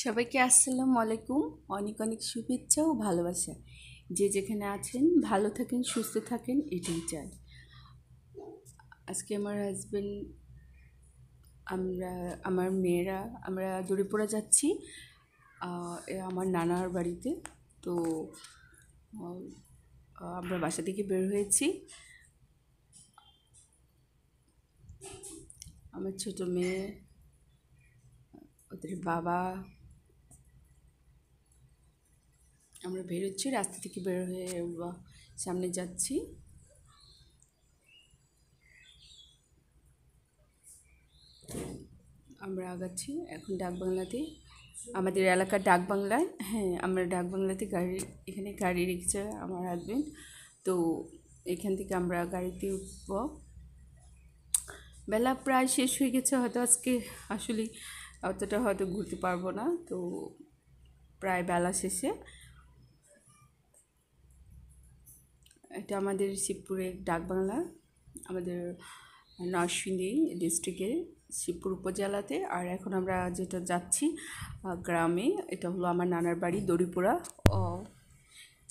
সবাইকে আসসালামু আলাইকুম অনেক অনেক শুভেচ্ছা ও ভালোবাসা যে যেখানে আছেন ভালো থাকেন সুস্থ থাকেন এটাই চাই আজকে আমার হাজব্যান্ড আমরা আমার মেয়েরা আমরা দূরে পড়ে যাচ্ছি আমার নানার বাড়িতে তো আমরা বাসা থেকে বের হয়েছি আমার ছোটো মেয়ে ওদের বাবা আমরা বেরোচ্ছি রাস্তা থেকে বের হয়ে সামনে যাচ্ছি আমরা আগাচ্ছি এখন ডাকবাংলাতে আমাদের এলাকার ডাকবাংলায় হ্যাঁ আমরা ডাকবাংলাতে গাড়ি এখানে গাড়ি রেখেছে আমার হাজব্যান্ড তো এখান থেকে আমরা গাড়িতে উঠব বেলা প্রায় শেষ হয়ে গেছে হয়তো আজকে আসলে অতটা হয়তো ঘুরতে পারবো না তো প্রায় বেলা শেষে এটা আমাদের শিবপুরের ডাকবাংলা আমাদের নরসিংদী ডিস্ট্রিক্টের শিবপুর উপজেলাতে আর এখন আমরা যেটা যাচ্ছি গ্রামে এটা হলো আমার নানার বাড়ি দড়িপুরা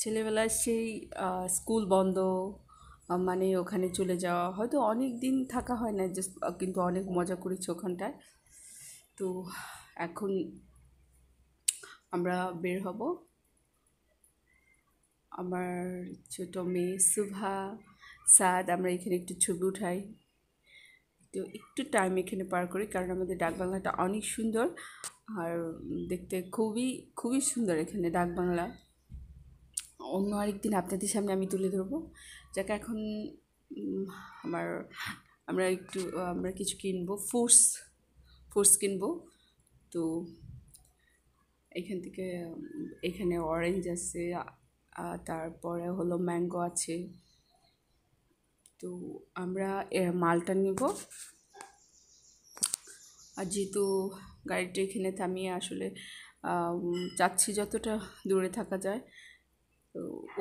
ছেলেবেলায় সেই স্কুল বন্ধ মানে ওখানে চলে যাওয়া হয়তো অনেক দিন থাকা হয় না জাস্ট কিন্তু অনেক মজা করেছি ওখানটায় তো এখন আমরা বের হব আমার ছোট মেয়ে সুভা সাদ আমরা এখানে একটু ছবি উঠাই তো একটু টাইম এখানে পার করি কারণ আমাদের ডাক বাংলাটা অনেক সুন্দর আর দেখতে খুবই খুবই সুন্দর এখানে ডাক বাংলা অন্য আরেকদিন আপনাদের সামনে আমি তুলে ধরবো যাকে এখন আমার আমরা একটু আমরা কিছু কিনবো ফোর্স ফোর্স কিনবো তো এখান থেকে এখানে অরেঞ্জ আছে তারপরে হলো ম্যাঙ্গো আছে তো আমরা মালটা নিব আর যেহেতু গাড়িটা এখানে থামিয়ে আসলে চাচ্ছি যতটা দূরে থাকা যায়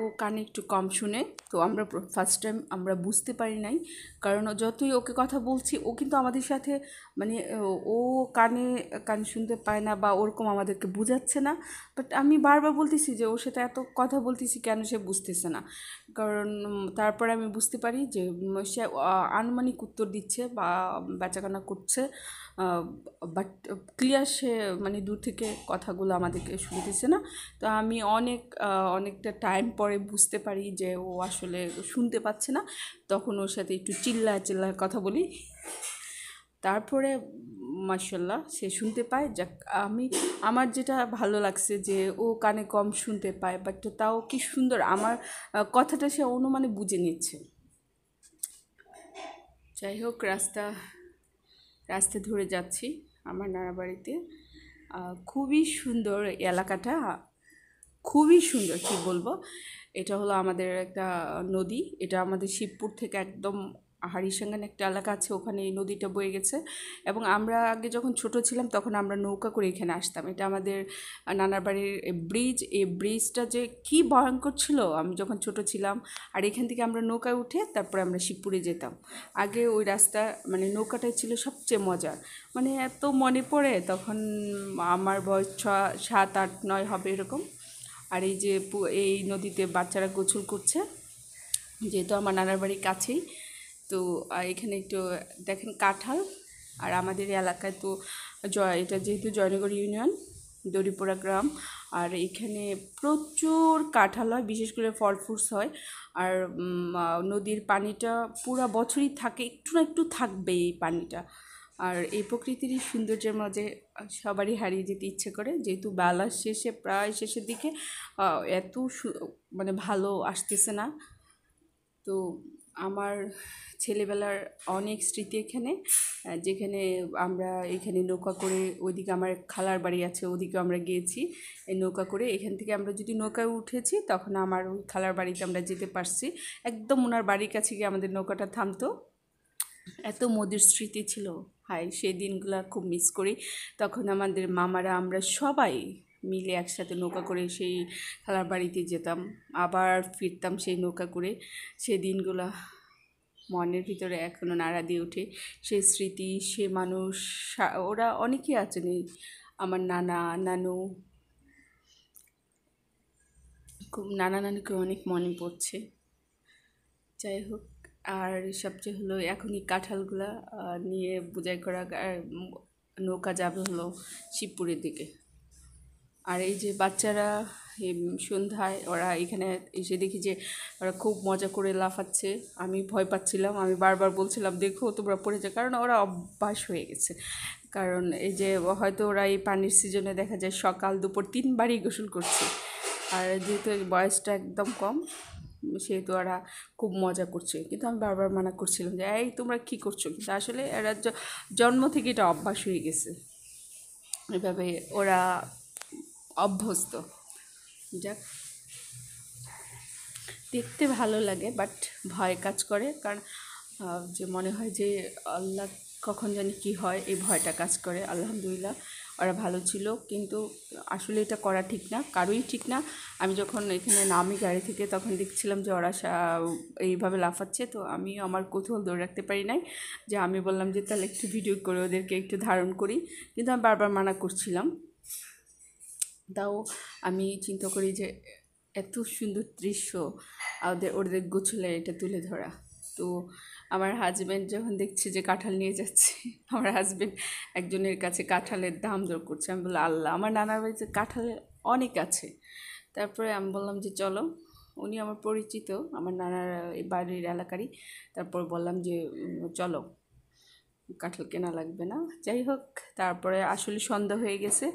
ও কানে একটু কম শুনে তো আমরা ফার্স্ট টাইম আমরা বুঝতে পারি নাই কারণ যতই ওকে কথা বলছি ও কিন্তু আমাদের সাথে মানে ও কানে কান শুনতে পায় না বা ওরকম আমাদেরকে বোঝাচ্ছে না বাট আমি বারবার বলতেছি যে ওর সাথে এত কথা বলতেছি কেন সে বুঝতেছে না কারণ তারপরে আমি বুঝতে পারি যে সে আনুমানিক উত্তর দিচ্ছে বা বেচাকানা করছে বাট ক্লিয়ার সে মানে দূর থেকে কথাগুলো আমাদেরকে শুনতেছে না তো আমি অনেক অনেকটা টাইম পরে বুঝতে পারি যে ও আসলে শুনতে পাচ্ছে না তখন ওর সাথে একটু চিল্লা চিল্লা কথা বলি তারপরে মার্শাল্লাহ সে শুনতে পায় যাক আমি আমার যেটা ভালো লাগছে যে ও কানে কম শুনতে পায় বাট তাও কি সুন্দর আমার কথাটা সে অনুমানে বুঝে নিচ্ছে যাই হোক রাস্তা রাস্তা ধরে যাচ্ছি আমার নানা বাড়িতে খুবই সুন্দর এলাকাটা খুবই সুন্দর কি বলবো এটা হলো আমাদের একটা নদী এটা আমাদের শিবপুর থেকে একদম হারিসাঙ্গান একটা এলাকা আছে ওখানে এই নদীটা বয়ে গেছে এবং আমরা আগে যখন ছোট ছিলাম তখন আমরা নৌকা করে এখানে আসতাম এটা আমাদের নানার বাড়ির ব্রিজ এই ব্রিজটা যে কি ভয়ঙ্কর ছিল আমি যখন ছোট ছিলাম আর এখান থেকে আমরা নৌকায় উঠে তারপরে আমরা শিবপুরে যেতাম আগে ওই রাস্তা মানে নৌকাটাই ছিল সবচেয়ে মজার মানে এত মনে পড়ে তখন আমার বয়স ছ সাত আট নয় হবে এরকম আর এই যে এই নদীতে বাচ্চারা গোসল করছে যেহেতু আমার নানার বাড়ির কাছেই তো এখানে একটু দেখেন কাঁঠাল আর আমাদের এলাকায় তো জয় এটা যেহেতু জয়নগর ইউনিয়ন দড়িপুরা গ্রাম আর এখানে প্রচুর কাঁঠাল হয় বিশেষ করে ফল ফ্রুটস হয় আর নদীর পানিটা পুরো বছরই থাকে একটু না একটু থাকবে এই পানিটা আর এই প্রকৃতির সৌন্দর্যের মাঝে সবারই হারিয়ে যেতে ইচ্ছে করে যেহেতু বেলা শেষে প্রায় শেষের দিকে এত মানে ভালো আসতেছে না তো আমার ছেলেবেলার অনেক স্মৃতি এখানে যেখানে আমরা এখানে নৌকা করে ওইদিকে আমার খালার বাড়ি আছে ওদিকে আমরা গিয়েছি এই নৌকা করে এখান থেকে আমরা যদি নৌকায় উঠেছি তখন আমার ওই খালার বাড়িতে আমরা যেতে পারছি একদম ওনার বাড়ির কাছে গিয়ে আমাদের নৌকাটা থামতো এত মধুর স্মৃতি ছিল হায় সেই দিনগুলো খুব মিস করি তখন আমাদের মামারা আমরা সবাই মিলে একসাথে নৌকা করে সেই খালার বাড়িতে যেতাম আবার ফিরতাম সেই নৌকা করে সেই দিনগুলো মনের ভিতরে এখনও নাড়া দিয়ে ওঠে সে স্মৃতি সে মানুষ ওরা অনেকেই আছেন এই আমার নানা নানু খুব নানা নানুকে অনেক মনে পড়ছে যাই হোক আর সবচেয়ে হলো এখনই কাঁঠালগুলা নিয়ে বোঝাই করা নৌকা যাবে হলো শিবপুরের দিকে আর এই যে বাচ্চারা সন্ধ্যায় ওরা এখানে এসে দেখি যে ওরা খুব মজা করে লাফাচ্ছে আমি ভয় পাচ্ছিলাম আমি বারবার বলছিলাম দেখো তোমরা পড়ে যাও কারণ ওরা অভ্যাস হয়ে গেছে কারণ এই যে হয়তো ওরা এই পানির সিজনে দেখা যায় সকাল দুপুর তিনবারই গোসল করছে আর যেহেতু বয়সটা একদম কম সেহেতু ওরা খুব মজা করছে কিন্তু আমি বারবার মানা করছিলাম যে এই তোমরা কী করছো কিন্তু আসলে এরা জন্ম থেকে এটা অভ্যাস হয়ে গেছে এভাবে ওরা অভ্যস্ত যাক দেখতে ভালো লাগে বাট ভয় কাজ করে কারণ যে মনে হয় যে আল্লাহ কখন জানি কি হয় এই ভয়টা কাজ করে আলহামদুলিল্লাহ ওরা ভালো ছিল কিন্তু আসলে এটা করা ঠিক না কারোই ঠিক না আমি যখন এখানে নামি গাড়ি থেকে তখন দেখছিলাম যে ওরা এইভাবে লাফাচ্ছে তো আমি আমার কৌতূহল ধরে রাখতে পারি নাই যে আমি বললাম যে তাহলে একটু ভিডিও করে ওদেরকে একটু ধারণ করি কিন্তু আমি বারবার মানা করছিলাম তাও আমি চিন্তা করি যে এত সুন্দর দৃশ্য ওদের ওদের গোছলে এটা তুলে ধরা তো আমার হাজব্যান্ড যখন দেখছে যে কাঁঠাল নিয়ে যাচ্ছে আমার হাজব্যান্ড একজনের কাছে কাঁঠালের দাম দর করছে আমি বললাম আল্লাহ আমার নানার বাড়িতে কাঁঠালের অনেক আছে তারপরে আমি বললাম যে চলো উনি আমার পরিচিত আমার নানার বাড়ির এলাকারই তারপর বললাম যে চলো কাঁঠাল কেনা লাগবে না যাই হোক তারপরে আসলে সন্ধ্যা হয়ে গেছে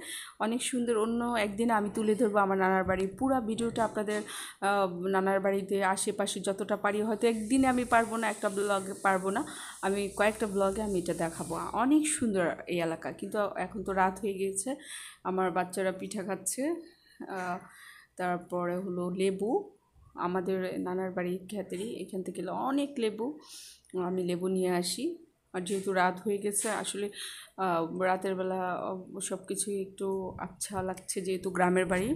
অনেক সুন্দর অন্য একদিন আমি তুলে ধরবো আমার নানার বাড়ি পুরা ভিডিওটা আপনাদের নানার বাড়িতে আশেপাশে যতটা পারি হয়তো একদিনে আমি পারবো না একটা ব্লগে পারবো না আমি কয়েকটা ব্লগে আমি এটা দেখাবো অনেক সুন্দর এই এলাকা কিন্তু এখন তো রাত হয়ে গেছে আমার বাচ্চারা পিঠা খাচ্ছে তারপরে হলো লেবু আমাদের নানার বাড়ির খ্যাতেরই এখান থেকে অনেক লেবু আমি লেবু নিয়ে আসি আর যেহেতু রাত হয়ে গেছে আসলে রাতের বেলা সব কিছুই একটু আচ্ছা লাগছে যেহেতু গ্রামের বাড়ি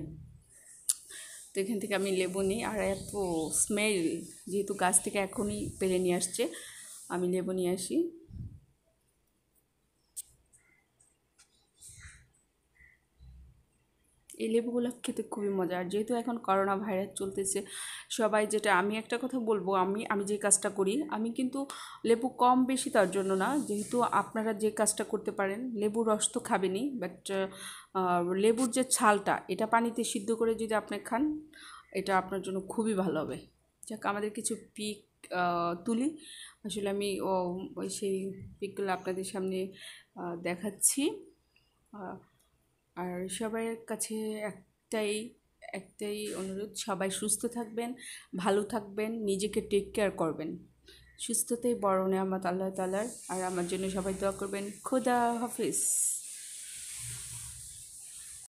তো এখান থেকে আমি লেবু নিই আর এত স্মেল যেহেতু গাছ থেকে এখনই পেরে নিয়ে আসছে আমি লেবু নিয়ে আসি এই লেবুগুলো খেতে খুবই মজা আর যেহেতু এখন করোনা ভাইরাস চলতেছে সবাই যেটা আমি একটা কথা বলবো আমি আমি যে কাজটা করি আমি কিন্তু লেবু কম বেশি তার জন্য না যেহেতু আপনারা যে কাজটা করতে পারেন লেবু রস তো খাবেনি বাট লেবুর যে ছালটা এটা পানিতে সিদ্ধ করে যদি আপনি খান এটা আপনার জন্য খুবই ভালো হবে যাক আমাদের কিছু পিক তুলি আসলে আমি সেই পিকগুলো আপনাদের সামনে দেখাচ্ছি আর সবাই কাছে একটাই একটাই অনুরোধ সবাই সুস্থ থাকবেন ভালো থাকবেন নিজেকে টেক কেয়ার করবেন সুস্থতাই বড় আমার আল্লাহ তালার আর আমার জন্য সবাই দোয়া করবেন খোদা হাফিজ